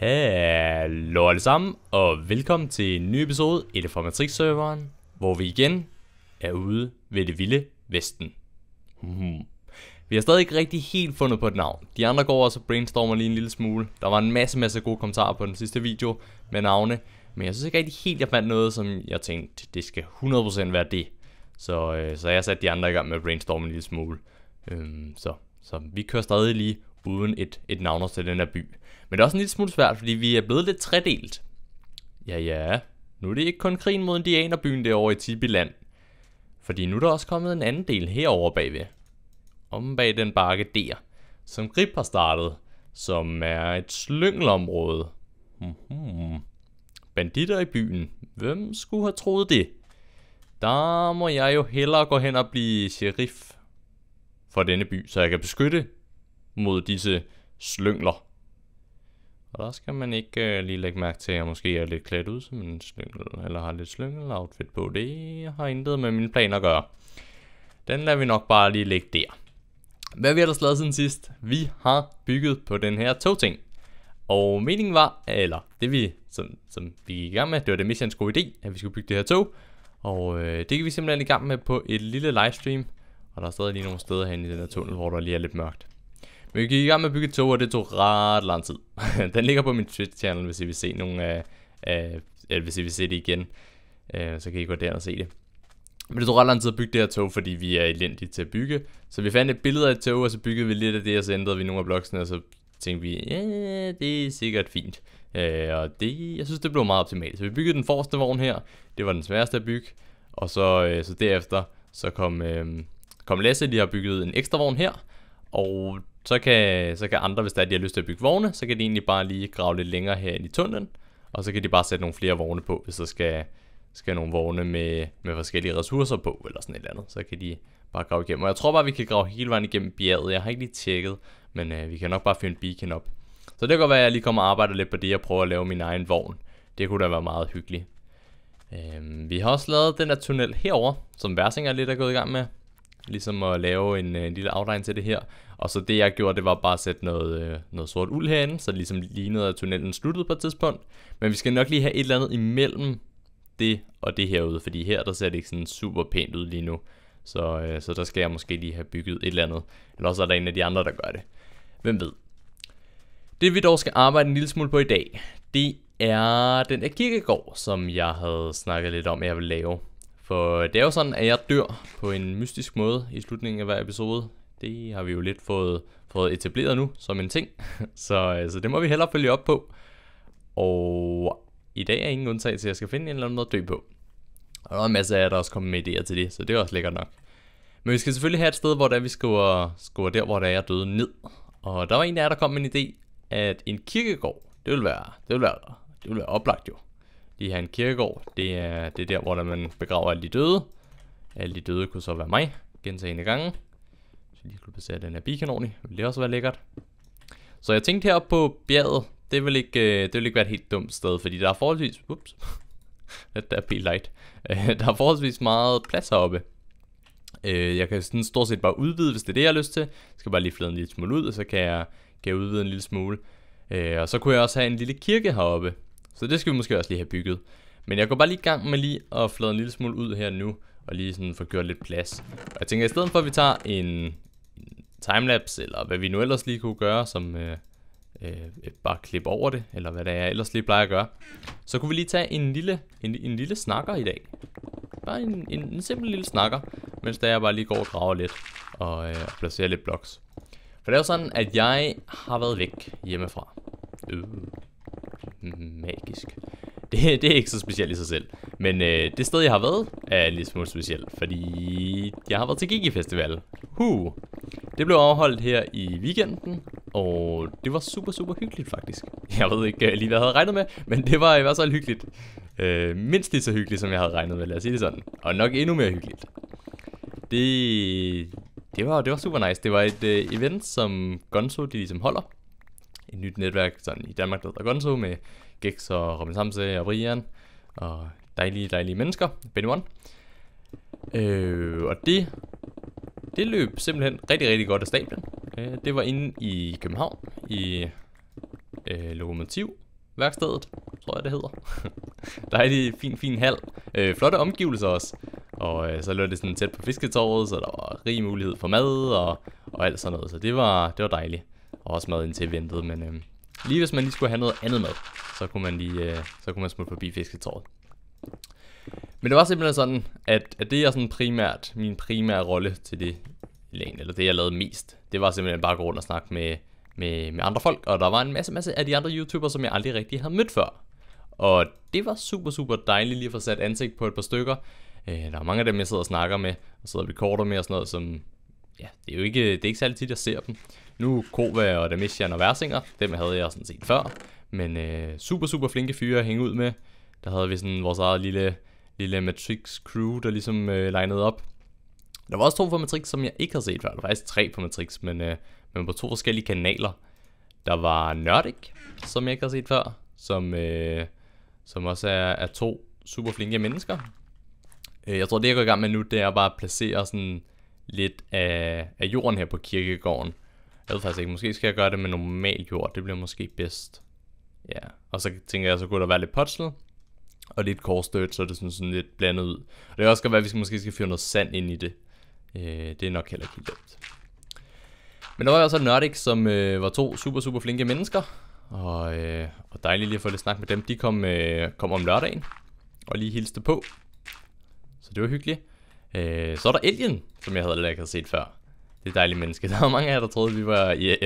Hallo alle sammen, og velkommen til en ny episode i det serveren hvor vi igen er ude ved det vilde vesten. Hmm. Vi har stadig ikke rigtig helt fundet på et navn. De andre går også og brainstormer lige en lille smule. Der var en masse, masse gode kommentarer på den sidste video med navne, men jeg synes ikke rigtig helt, jeg fandt noget, som jeg tænkte, det skal 100% være det. Så, øh, så jeg satte de andre i gang med at brainstorme en lille smule. Øhm, så, så vi kører stadig lige uden et, et navn til den her by. Men det er også en lille smule svært, fordi vi er blevet lidt tredelt. Ja ja, nu er det ikke kun krigen mod indianerbyen derovre i Tibiland. Fordi nu er der også kommet en anden del herover bagved. Om bag den bakke der, som Grip har startet, som er et slyngelområde. Mm-hmm. Banditter i byen. Hvem skulle have troet det? Der må jeg jo hellere gå hen og blive sheriff for denne by, så jeg kan beskytte mod disse slyngler. Og der skal man ikke øh, lige lægge mærke til, at jeg måske er lidt klædt ud som en slyngel, eller har lidt slyngel outfit på. Det har intet med mine planer at gøre. Den lader vi nok bare lige lægge der. Hvad vi ellers lavet siden sidst? Vi har bygget på den her togting. Og meningen var, eller det vi, som, som vi gik i gang med, det var det Missions gode idé, at vi skulle bygge det her tog. Og øh, det kan vi simpelthen i gang med på et lille livestream. Og der er stadig lige nogle steder herinde i den her tunnel, hvor der lige er lidt mørkt. Men vi gik i gang med at bygge et tog, og det tog ret lang tid. den ligger på min Twitch-channel, hvis I vil se nogle af, af eller hvis I vil se det igen. Øh, så kan I gå der og se det. Men det tog ret lang tid at bygge det her tog, fordi vi er elendige til at bygge. Så vi fandt et billede af et tog, og så byggede vi lidt af det, og så ændrede vi nogle af bloksene, og så tænkte vi, ja, yeah, det er sikkert fint. Øh, og det, jeg synes, det blev meget optimalt. Så vi byggede den forreste vogn her. Det var den sværeste at bygge. Og så, øh, så derefter, så kom, øh, kom Lasse lige og byggede en ekstra vogn her. Og så kan, så kan andre, hvis der er, de har lyst til at bygge vogne, så kan de egentlig bare lige grave lidt længere her i tunnelen, og så kan de bare sætte nogle flere vogne på, hvis der skal, skal nogle vogne med, med forskellige ressourcer på, eller sådan et eller andet. Så kan de bare grave igennem. Og jeg tror bare, vi kan grave hele vejen igennem bjerget. Jeg har ikke lige tjekket, men øh, vi kan nok bare finde beacon op. Så det kan godt være, at jeg lige kommer og arbejder lidt på det, og prøver at lave min egen vogn. Det kunne da være meget hyggeligt. Øh, vi har også lavet den her tunnel herover, som Versinger lidt er gået i gang med. Ligesom at lave en, øh, en lille outline til det her. Og så det jeg gjorde, det var bare at sætte noget, øh, noget sort uld herinde, så det ligesom lignede, at tunnelen sluttede på et tidspunkt. Men vi skal nok lige have et eller andet imellem det og det herude, fordi her der ser det ikke sådan super pænt ud lige nu. Så, øh, så der skal jeg måske lige have bygget et eller andet. Eller også er der en af de andre, der gør det. Hvem ved? Det vi dog skal arbejde en lille smule på i dag, det er den der kirkegård, som jeg havde snakket lidt om, at jeg vil lave. For det er jo sådan, at jeg dør på en mystisk måde i slutningen af hver episode. Det har vi jo lidt fået, fået etableret nu som en ting, så, altså, det må vi hellere følge op på. Og i dag er ingen undtagelse, jeg skal finde en eller anden måde at dø på. Og der er masser af jer, der også kommer med idéer til det, så det er også lækkert nok. Men vi skal selvfølgelig have et sted, hvor der vi skriver, skriver der, hvor der er døde ned. Og der var en af jer, der kom med en idé, at en kirkegård, det vil være, det vil være, det vil være oplagt jo. Lige her en kirkegård, det er, det er der, hvor der man begraver alle de døde. Alle de døde kunne så være mig, gentagende gange lige skulle placere den her beacon ordentligt. Det ville også være lækkert. Så jeg tænkte heroppe på bjerget. Det vil ikke, øh, det vil ikke være et helt dumt sted, fordi der er forholdsvis... Ups. det er helt light. Øh, der er forholdsvis meget plads heroppe. Øh, jeg kan sådan stort set bare udvide, hvis det er det, jeg har lyst til. Jeg skal bare lige flade en lille smule ud, og så kan jeg, kan jeg udvide en lille smule. Og så kunne jeg også have en lille kirke heroppe. Så det skal vi måske også lige have bygget. Men jeg går bare lige i gang med lige at flade en lille smule ud her nu, og lige sådan få gjort lidt plads. Og jeg tænker, at i stedet for at vi tager en timelapse, eller hvad vi nu ellers lige kunne gøre, som øh, øh, bare klippe over det, eller hvad det er, jeg ellers lige plejer at gøre. Så kunne vi lige tage en lille, en, en lille snakker i dag. Bare en, en, en simpel lille snakker, mens der jeg bare lige går og graver lidt, og øh, placerer lidt blocks. For det er jo sådan, at jeg har været væk hjemmefra. Øh, magisk. Det, det er ikke så specielt i sig selv. Men øh, det sted, jeg har været, er en lille smule specielt, fordi jeg har været til Gigi Festival. Huh. Det blev afholdt her i weekenden, og det var super, super hyggeligt faktisk. Jeg ved ikke øh, lige, hvad jeg havde regnet med, men det var i hvert fald hyggeligt. Øh, mindst lige så hyggeligt, som jeg havde regnet med, lad os sige det sådan. Og nok endnu mere hyggeligt. Det, det, var, det var super nice. Det var et øh, event, som Gonzo de ligesom holder. Et nyt netværk sådan i Danmark, der hedder Gonzo, med Gix og Robin Samse og Brian og dejlige, dejlige mennesker, Benny One. Øh, og det, det løb simpelthen rigtig, rigtig godt af stablen. Øh, det var inde i København, i øh, Lokomotiv værkstedet, tror jeg det hedder. Dejlig, fin, fin hal. Øh, flotte omgivelser også. Og øh, så lå det sådan tæt på fisketorvet, så der var rig mulighed for mad og, og alt sådan noget. Så det var, det var dejligt. Og også mad indtil ventet, men øh, Lige hvis man lige skulle have noget andet mad, så kunne man lige øh, så kunne man smutte forbi fisketåret. Men det var simpelthen sådan, at, at det er sådan primært, min primære rolle til det lane, eller det jeg lavede mest, det var simpelthen bare at gå rundt og snakke med, med, med andre folk, og der var en masse, masse af de andre YouTubere, som jeg aldrig rigtig havde mødt før. Og det var super, super dejligt lige at få sat ansigt på et par stykker. Øh, der er mange af dem, jeg sidder og snakker med, og sidder og recorder med og sådan noget, som, ja, det er jo ikke, det er ikke særlig tit, jeg ser dem. Nu Kova og Damisian og Versinger, dem havde jeg sådan set før, men øh, super, super flinke fyre at hænge ud med. Der havde vi sådan vores eget lille, lille Matrix-crew, der ligesom øh, linede op. Der var også to fra Matrix, som jeg ikke har set før. Der var faktisk tre på Matrix, men, øh, men på to forskellige kanaler. Der var Nørdik, som jeg ikke har set før, som, øh, som også er, er to super flinke mennesker. Øh, jeg tror, det jeg går i gang med nu, det er bare at placere sådan lidt af, af jorden her på kirkegården. Jeg ved faktisk ikke, måske skal jeg gøre det med normal jord, det bliver måske bedst. Ja, og så tænker jeg, så kunne der være lidt potsel, og lidt korsdødt, så det sådan, sådan lidt blandet ud. Og det kan også godt være, at vi skal, måske skal fyre noget sand ind i det. Øh, det er nok heller ikke helt Men der var også altså Nordic, som øh, var to super, super flinke mennesker. Og, øh, og dejligt lige at få lidt snak med dem. De kom, øh, kom om lørdagen og lige hilste på. Så det var hyggeligt. Øh, så er der Alien, som jeg havde aldrig set før det dejlige menneske. Der var mange af jer, der troede, vi var i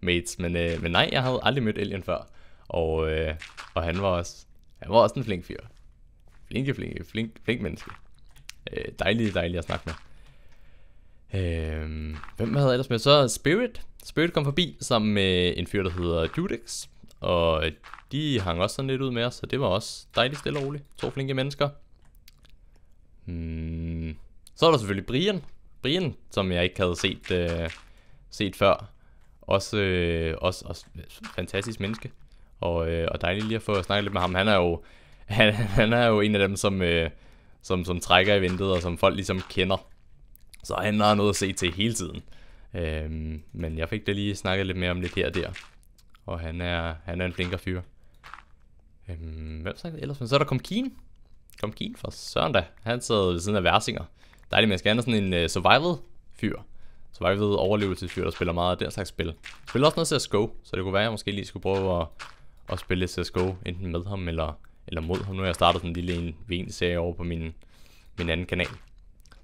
mates men, øh, men nej, jeg havde aldrig mødt Alien før. Og, øh, og han, var også, han var også en flink fyr. Flinke, flinke, flink, flink menneske. Øh, dejlig, dejlig at snakke med. Øh, hvem havde ellers med? Så Spirit. Spirit kom forbi sammen med en fyr, der hedder Judex. Og de hang også sådan lidt ud med os, så det var også dejligt stille og roligt. To flinke mennesker. Hmm. Så er der selvfølgelig Brian, Brian, som jeg ikke havde set, øh, set før. Også, øh, også, også fantastisk menneske. Og, øh, og dejligt lige at få snakket lidt med ham. Han er jo, han, han er jo en af dem, som, øh, som, som trækker i ventet, og som folk ligesom kender. Så han har noget at se til hele tiden. Øh, men jeg fik da lige snakket lidt mere om lidt her og der. Og han er, han er en flinkere fyr. Øh, hvem sagde det ellers? Men så er der Kom Keen. Kom Keen fra Søren da. Han sad ved siden af Versinger dejligt, man skal have sådan en uh, øh, survival-fyr. Survival overlevelsesfyr, der spiller meget af den slags spil. Spiller også noget CSGO, så det kunne være, at jeg måske lige skulle prøve at, at spille lidt CSGO, enten med ham eller, eller mod ham. Nu har jeg startet sådan en lille en v serie over på min, min anden kanal.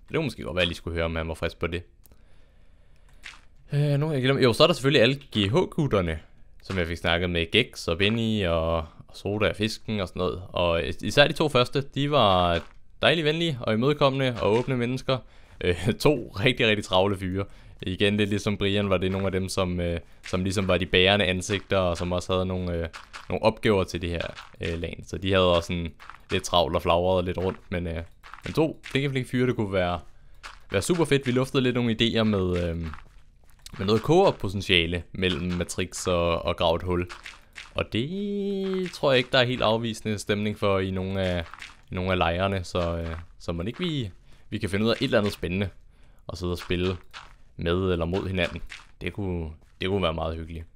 Det kunne måske godt være, at jeg lige skulle høre, om han var frisk på det. Øh, nu jeg glemt. Jo, så er der selvfølgelig alle GH-gutterne, som jeg fik snakket med Gex og Benny og, og Soda og Fisken og sådan noget. Og øh, især de to første, de var, dejlige, venlige og imødekommende og åbne mennesker. Øh, to rigtig, rigtig travle fyre. Igen lidt ligesom Brian var det nogle af dem, som, øh, som ligesom var de bærende ansigter, og som også havde nogle, øh, nogle opgaver til det her øh, land. Så de havde også sådan lidt travlt og flagret lidt rundt, men, øh, men to flinke, flinke fyre, det kunne være, være super fedt. Vi luftede lidt nogle idéer med, øh, med noget koop-potentiale mellem Matrix og, og Gravet Hul. Og det tror jeg ikke, der er helt afvisende stemning for i nogle af, nogle af lejrene, så, øh, så man ikke vi, vi kan finde ud af et eller andet spændende og sidde og spille med eller mod hinanden. Det kunne, det kunne være meget hyggeligt.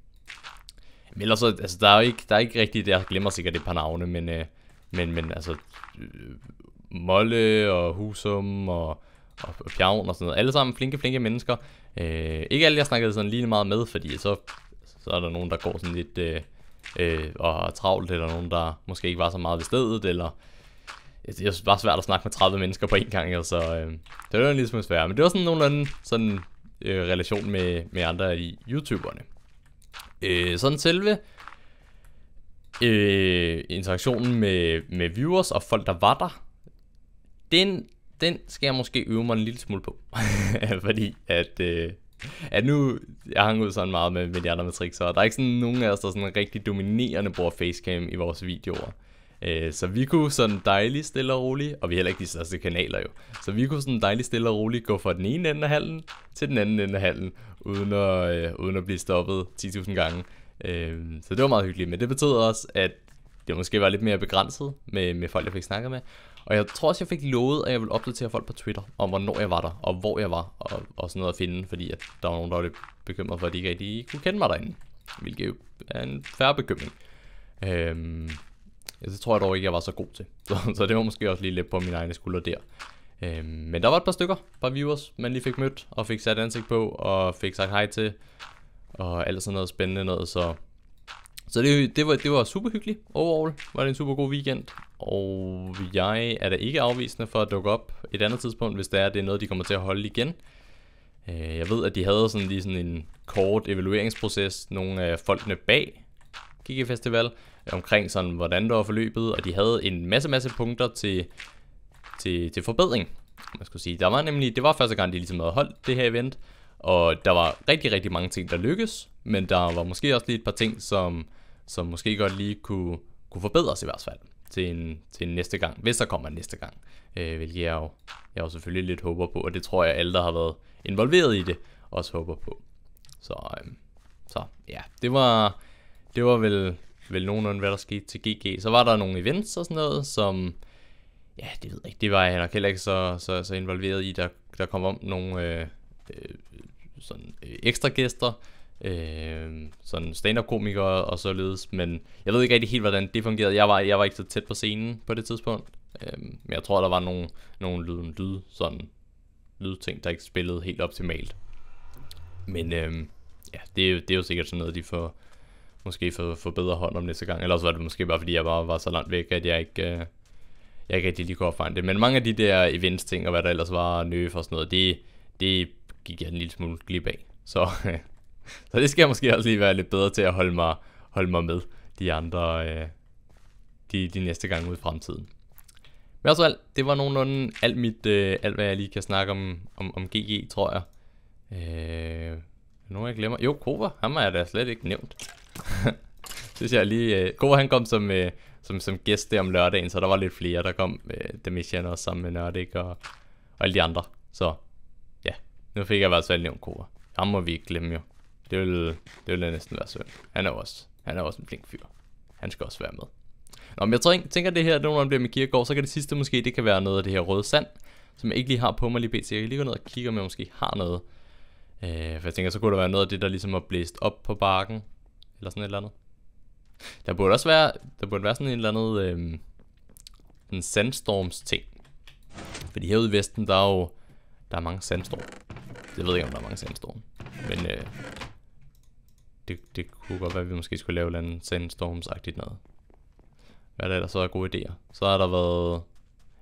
Men ellers, altså, der er jo ikke, der er ikke rigtigt, jeg glemmer sikkert et par navne, men, øh, men, men altså, øh, Molle og Husum og, og Pjavn og sådan noget. Alle sammen flinke, flinke mennesker. Øh, ikke alle, jeg snakkede sådan lige meget med, fordi så, så er der nogen, der går sådan lidt øh, øh, og er travlt, eller nogen, der måske ikke var så meget ved stedet, eller det er bare svært at snakke med 30 mennesker på en gang, så altså, øh, det var en lille smule svært. Men det var sådan nogenlunde sådan øh, relation med, med andre af YouTuberne. Øh, sådan selve øh, interaktionen med, med viewers og folk, der var der, den, den skal jeg måske øve mig en lille smule på. Fordi at, øh, at nu, jeg hang ud sådan meget med, med de andre matrixer, og der er ikke sådan nogen af os, der sådan rigtig dominerende bruger facecam i vores videoer. Øh, så vi kunne sådan dejligt stille og roligt, og vi er heller ikke de største kanaler jo, så vi kunne sådan dejligt stille og roligt gå fra den ene ende af hallen til den anden ende af hallen, uden at, øh, uden at blive stoppet 10.000 gange. Øh, så det var meget hyggeligt, men det betød også, at det måske var lidt mere begrænset med, med folk, jeg fik snakket med. Og jeg tror også, jeg fik lovet, at jeg ville opdatere folk på Twitter om, hvornår jeg var der, og hvor jeg var, og, og sådan noget at finde, fordi at der var nogen, der var lidt bekymret for, at de ikke kunne kende mig derinde. Hvilket jo er en færre bekymring. Øhm, Ja, det tror jeg dog ikke, jeg var så god til. Så, så det var måske også lige lidt på min egne skulder der. Øhm, men der var et par stykker, par viewers, man lige fik mødt, og fik sat ansigt på, og fik sagt hej til, og alt sådan noget spændende noget, så... Så det, det, var, det var super hyggeligt. Overall var det en super god weekend, og jeg er da ikke afvisende for at dukke op et andet tidspunkt, hvis det er, det er noget, de kommer til at holde igen. Øh, jeg ved, at de havde sådan lige sådan en kort evalueringsproces, nogle af folkene bag GG Festival, omkring sådan, hvordan det var forløbet, og de havde en masse, masse punkter til, til, til forbedring. Man skulle sige, der var nemlig, det var første gang, de ligesom havde holdt det her event, og der var rigtig, rigtig mange ting, der lykkedes, men der var måske også lige et par ting, som, som måske godt lige kunne, kunne forbedres i hvert fald til en, til en næste gang, hvis der kommer en næste gang. Øh, hvilket jeg jo, jeg jo selvfølgelig lidt håber på, og det tror jeg alle, der har været involveret i det, også håber på. Så, øh, så ja, det var, det var vel vel nogenlunde, hvad der skete til GG. Så var der nogle events og sådan noget, som... Ja, det ved jeg ikke. Det var jeg nok heller ikke så, så, så involveret i. Der, der kom om nogle øh, øh, sådan, øh, ekstra gæster, øh, sådan stand-up-komikere og således. Men jeg ved ikke rigtig helt, hvordan det fungerede. Jeg var, jeg var ikke så tæt på scenen på det tidspunkt. Øh, men jeg tror, der var nogle, nogle lyd, lyd, sådan lydting, der ikke spillede helt optimalt. Men øh, ja, det, er, det er jo sikkert sådan noget, de får, måske få, få bedre hånd om næste gang. Eller også var det måske bare, fordi jeg bare var så langt væk, at jeg ikke, øh, jeg ikke rigtig lige kunne opfange det. Men mange af de der events ting, og hvad der ellers var, nye og sådan noget, det, det gik jeg en lille smule glip af. Så, øh, så det skal jeg måske også lige være lidt bedre til at holde mig, holde mig med de andre, øh, de, de næste gange ud i fremtiden. Men også alt, det var nogenlunde alt, mit, øh, alt hvad jeg lige kan snakke om, om, om GG, tror jeg. Øh, nu jeg glemmer. Jo, Kova, ham har jeg da slet ikke nævnt. synes jeg lige... Øh, Gro, han kom som, øh, som, som gæst der om lørdagen, så der var lidt flere, der kom. Øh, Demisian også sammen med Nørdik og, og alle de andre. Så ja, nu fik jeg i hvert fald nævnt Gro. Ham må vi ikke glemme jo. Det ville, det ville næsten være synd. Han er også, han er også en flink fyr. Han skal også være med. Nå, men jeg tror, tænker, at det her, når man bliver med kirkegård, så kan det sidste måske, det kan være noget af det her røde sand, som jeg ikke lige har på mig lige pt. Jeg kan lige gå ned og kigge, om jeg måske har noget. Øh, for jeg tænker, så kunne der være noget af det, der ligesom er blæst op på bakken. Eller sådan et eller andet. Der burde også være, der burde være sådan en eller andet øh, en sandstorms ting. Fordi herude i Vesten, der er jo der er mange sandstorm. Det ved ikke, om der er mange sandstorm. Men øh, det, det kunne godt være, at vi måske skulle lave en sandstorms-agtigt noget. Hvad er der så er gode idéer? Så har der været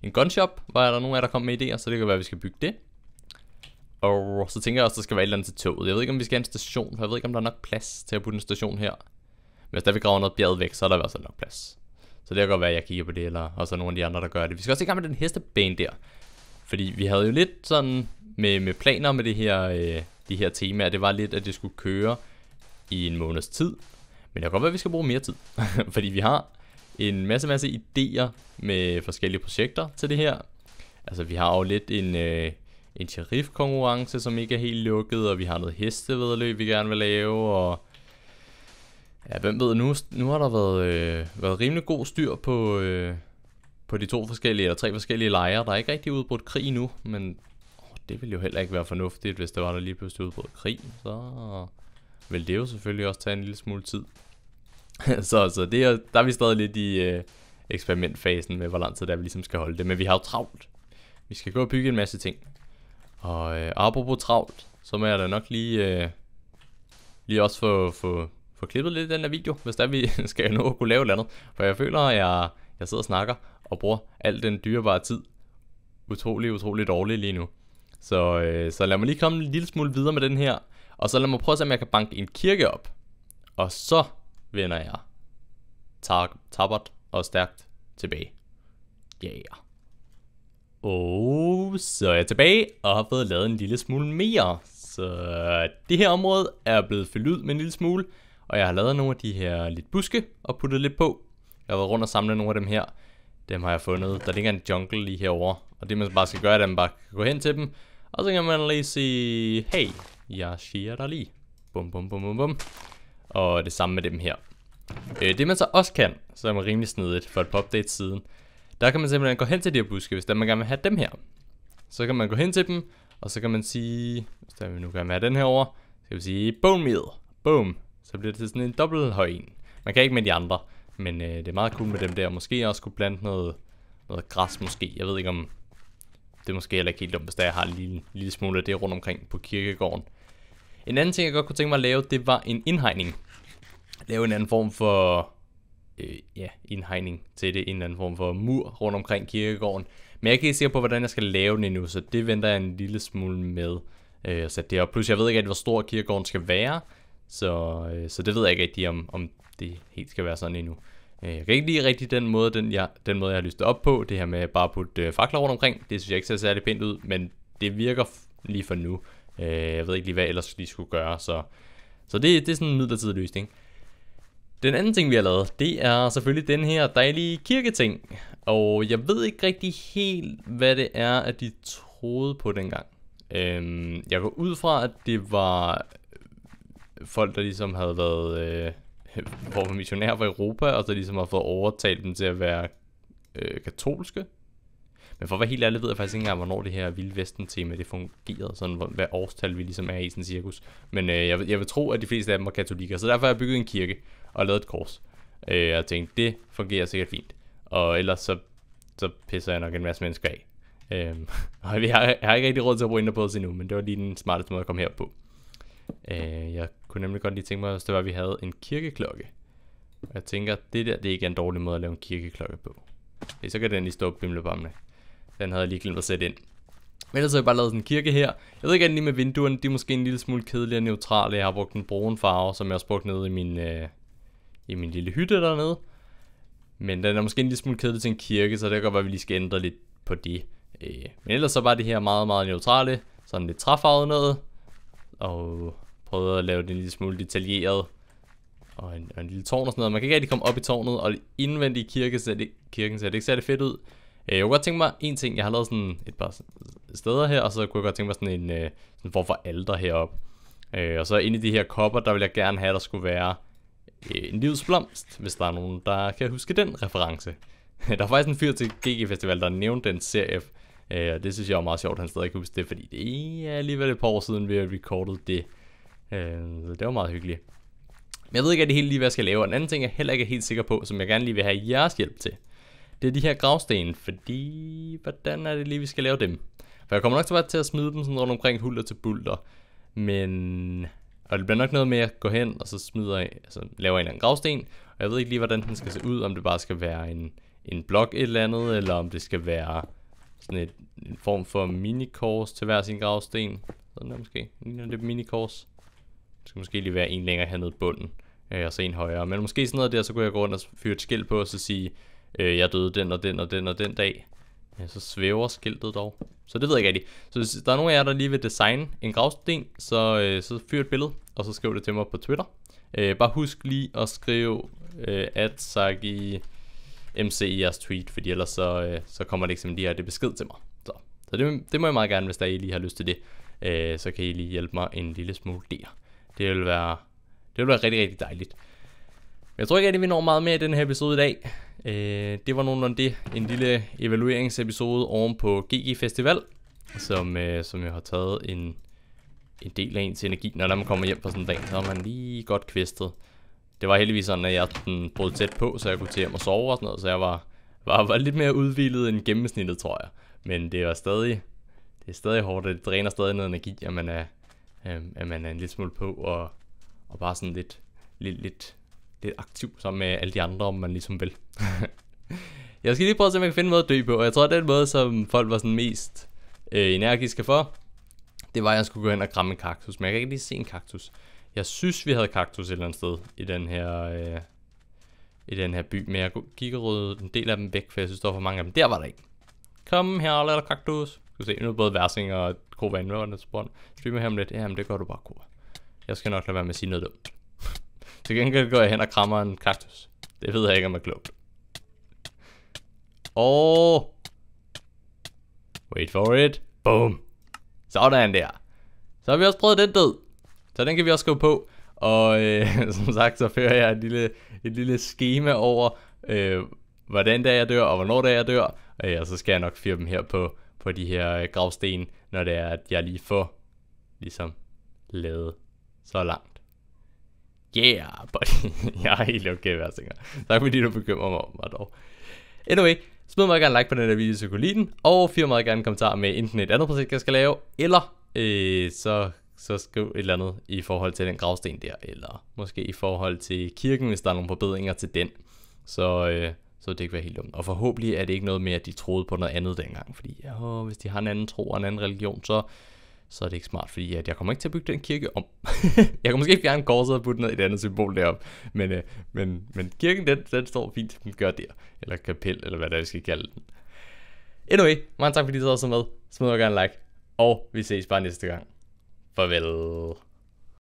en gunshop, var der nogen af der kom med idéer, så det kan være, at vi skal bygge det. Og så tænker jeg også, der skal være et eller andet til toget. Jeg ved ikke, om vi skal have en station, for jeg ved ikke, om der er nok plads til at putte en station her. Men hvis der vi graver noget bjerget væk, så er der i hvert fald nok plads. Så det kan godt være, at jeg kigger på det, eller også nogle af de andre, der gør det. Vi skal også i gang med den hestebane der. Fordi vi havde jo lidt sådan med, med planer med det her, øh, de her temaer. Det var lidt, at det skulle køre i en måneds tid. Men det kan godt være, at vi skal bruge mere tid. fordi vi har en masse, masse idéer med forskellige projekter til det her. Altså vi har jo lidt en... Øh, en sheriffkonkurrence, som ikke er helt lukket, og vi har noget hestevedløb, vi gerne vil lave, og ja, hvem ved, nu, nu har der været, øh, været rimelig god styr på, øh, på de to forskellige, eller tre forskellige lejre. Der er ikke rigtig udbrudt krig nu, men åh, det ville jo heller ikke være fornuftigt, hvis der var der lige pludselig udbrudt krig, så vil det jo selvfølgelig også tage en lille smule tid. så, så det er, der er vi stadig lidt i øh, eksperimentfasen med, hvor lang tid der vi ligesom skal holde det. Men vi har jo travlt. Vi skal gå og bygge en masse ting. Og øh, apropos travlt, så må jeg da nok lige, øh, lige også få, få, få klippet lidt i den her video, hvis der vi skal nå at kunne lave noget. For jeg føler, at jeg, jeg sidder og snakker og bruger al den dyrebare tid utrolig, utrolig dårligt lige nu. Så, øh, så lad mig lige komme en lille smule videre med den her, og så lad mig prøve at se, om jeg kan banke en kirke op. Og så vender jeg tabert og stærkt tilbage. Ja, yeah. Og så er jeg tilbage og har fået lavet en lille smule mere. Så det her område er blevet fyldt ud med en lille smule, og jeg har lavet nogle af de her lidt buske og puttet lidt på. Jeg har været rundt og samlet nogle af dem her. Dem har jeg fundet. Der ligger en jungle lige herover, og det man bare skal gøre, er at man bare kan gå hen til dem, og så kan man lige sige, hey, jeg siger dig lige. Bum, bum, bum, bum, bum. Og det samme med dem her. Øh, det man så også kan, så er rimelig snedigt for et par siden, der kan man simpelthen gå hen til de her buske, hvis der man gerne vil have dem her. Så kan man gå hen til dem, og så kan man sige, hvis der vi nu gerne have den her over, så kan vi sige bone meal. Boom. Så bliver det til sådan en dobbelt høj en. Man kan ikke med de andre, men øh, det er meget cool med dem der. Måske også kunne plante noget, noget græs måske. Jeg ved ikke om, det er måske heller ikke helt dumt, hvis der jeg har en lille, lille smule af det rundt omkring på kirkegården. En anden ting, jeg godt kunne tænke mig at lave, det var en indhegning. Lave en anden form for øh, ja, indhegning til det, en eller anden form for mur rundt omkring kirkegården. Men jeg kan ikke se på, hvordan jeg skal lave den endnu, så det venter jeg en lille smule med øh, at sætte det op. Plus jeg ved ikke hvor stor kirkegården skal være, så, øh, så det ved jeg ikke rigtig, om, om det helt skal være sådan endnu. Øh, jeg kan ikke lide rigtig den måde, den, jeg, den måde, jeg har lystet op på, det her med bare at putte øh, fakler rundt omkring. Det synes jeg ikke ser særlig pænt ud, men det virker lige for nu. Øh, jeg ved ikke lige, hvad jeg ellers lige skulle gøre, så, så det, det er sådan en midlertidig løsning. Den anden ting, vi har lavet, det er selvfølgelig den her dejlige kirketing. Og jeg ved ikke rigtig helt, hvad det er, at de troede på dengang. Øhm, jeg går ud fra, at det var folk, der ligesom havde været øh, missionærer for Europa, og så ligesom har fået overtalt dem til at være øh, katolske. Men for at være helt ærlig, ved jeg faktisk ikke engang, hvornår det her Vesten tema det fungerede, sådan hvad årstal vi ligesom er i sådan en cirkus. Men øh, jeg, vil, jeg vil tro, at de fleste af dem var katolikker, så derfor har jeg bygget en kirke og lavet et kors. Øh, jeg tænkte, det fungerer sikkert fint. Og ellers så, så pisser jeg nok en masse mennesker af. Øh, og jeg har, jeg har ikke rigtig råd til at bruge Interpose endnu, men det var lige den smarteste måde at komme her på. Øh, jeg kunne nemlig godt lige tænke mig, at det var, at vi havde en kirkeklokke. Jeg tænker, det der, det er ikke en dårlig måde at lave en kirkeklokke på. Okay, så kan den lige stå og bimle med. Den havde jeg lige glemt at sætte ind. Men ellers har jeg bare lavet sådan en kirke her. Jeg ved ikke lige med vinduerne, de er måske en lille smule kedelige og neutrale. Jeg har brugt en brun farve, som jeg også brugte nede i min, øh, i min lille hytte dernede. Men den er måske en lille smule kedelig til en kirke, så det kan godt være, at vi lige skal ændre lidt på det. Øh, men ellers så bare det her meget, meget neutrale. Sådan lidt træfarvet noget. Og prøvet at lave det en lille smule detaljeret. Og en, og en lille tårn og sådan noget. Man kan ikke rigtig komme op i tårnet, og indvendigt i kirke ser det, kirken ser det ikke særlig fedt ud. Øh, jeg kunne godt tænke mig en ting, jeg har lavet sådan et par steder her, og så kunne jeg godt tænke mig sådan en øh, sådan form for alder heroppe. Øh, og så inde i de her kopper, der vil jeg gerne have, at der skulle være øh, en livsblomst, hvis der er nogen, der kan huske den reference. der er faktisk en fyr til GG Festival, der nævnte den serie, og det synes jeg var meget sjovt, at han stadig kan huske det, fordi det er alligevel et par år siden, vi har recordet det. så det var meget hyggeligt. Men jeg ved ikke at det hele lige, hvad jeg skal lave. En anden ting, jeg heller ikke er helt sikker på, som jeg gerne lige vil have jeres hjælp til, det er de her gravsten, fordi hvordan er det lige, vi skal lave dem? For jeg kommer nok til at, til at smide dem sådan rundt omkring hulter til bulter, men... Og det bliver nok noget med at gå hen, og så smider, altså, laver en eller anden gravsten, og jeg ved ikke lige, hvordan den skal se ud, om det bare skal være en, en blok et eller andet, eller om det skal være sådan et, en form for minikors til hver sin gravsten. Sådan der måske. Ligner det minikors. Det skal måske lige være en længere hernede i bunden, øh, og så en højere. Men måske sådan noget der, så kunne jeg gå rundt og fyre et skilt på, og så sige, øh, jeg døde den og den og den og den dag. Ja, så svæver skiltet dog. Så det ved jeg ikke rigtigt. Så hvis der er nogen af jer, der lige vil designe en gravsten, så, øh, så fyr et billede, og så skriv det til mig på Twitter. Øh, bare husk lige at skrive øh, at Sagi MC i jeres tweet, fordi ellers så, øh, så kommer det ikke her det besked til mig. Så, så det, det må jeg meget gerne, hvis der I lige har lyst til det. Øh, så kan I lige hjælpe mig en lille smule der. Det vil være, det vil være rigtig, rigtig dejligt. Men jeg tror ikke, at vi når meget mere i den her episode i dag. Øh, det var nogenlunde det. En lille evalueringsepisode oven på GG Festival, som, øh, som jeg har taget en, en del af ens energi. Når man kommer hjem på sådan en dag, så er man lige godt kvistet. Det var heldigvis sådan, at jeg den brød tæt på, så jeg kunne til hjem og sove og sådan noget, så jeg var, var, var lidt mere udvildet end gennemsnittet, tror jeg. Men det var stadig, det er stadig hårdt, det dræner stadig noget energi, at man er, øh, at man er en lille smule på, og, og bare sådan lidt, lidt, lidt lidt øh, aktiv sammen med alle de andre, om man ligesom vil. jeg skal lige prøve at se, om jeg kan finde noget at dø på, og jeg tror, at den måde, som folk var sådan mest øh, energiske for, det var, at jeg skulle gå hen og kramme en kaktus, men jeg kan ikke lige se en kaktus. Jeg synes, vi havde kaktus et eller andet sted i den her, øh, i den her by, men jeg gik og rydde en del af dem væk, for jeg synes, der var for mange af dem. Der var der ikke. Kom her, lad kaktus. Du se, nu er både Versing og Kova hvad var Streamer her om lidt. Jamen, det gør du bare, Kova. Jeg skal nok lade være med at sige noget dumt. Til gengæld går jeg hen og krammer en kaktus. Det ved jeg ikke, om jeg er klogt. Og... Wait for it. Boom. Sådan der. Så har vi også prøvet den død. Så den kan vi også gå på. Og øh, som sagt, så fører jeg et lille, et lille schema over, øh, hvordan der jeg dør, og hvornår der jeg dør. Øh, og så skal jeg nok fyre dem her på, på de her øh, gravsten, når det er, at jeg lige får ligesom lavet så langt. Yeah, buddy. jeg er helt okay hver sikker. Tak fordi du bekymrer mig om mig dog. Anyway, smid mig gerne like på den her video, så kunne lide den. Og fyr meget gerne en kommentar med enten et andet projekt, jeg skal lave, eller øh, så, så skriv et eller andet i forhold til den gravsten der, eller måske i forhold til kirken, hvis der er nogle forbedringer til den. Så, øh, så det ikke være helt dumt. Og forhåbentlig er det ikke noget med, at de troede på noget andet dengang, fordi åh, hvis de har en anden tro og en anden religion, så så er det ikke smart, fordi at jeg kommer ikke til at bygge den kirke om. jeg kan måske ikke fjerne korset og putte noget, et andet symbol derop, men, øh, men, men kirken den, den står fint, den gør der, eller kapel, eller hvad der vi skal kalde den. Anyway, mange tak fordi I så med. Smid gerne like, og vi ses bare næste gang. Farvel.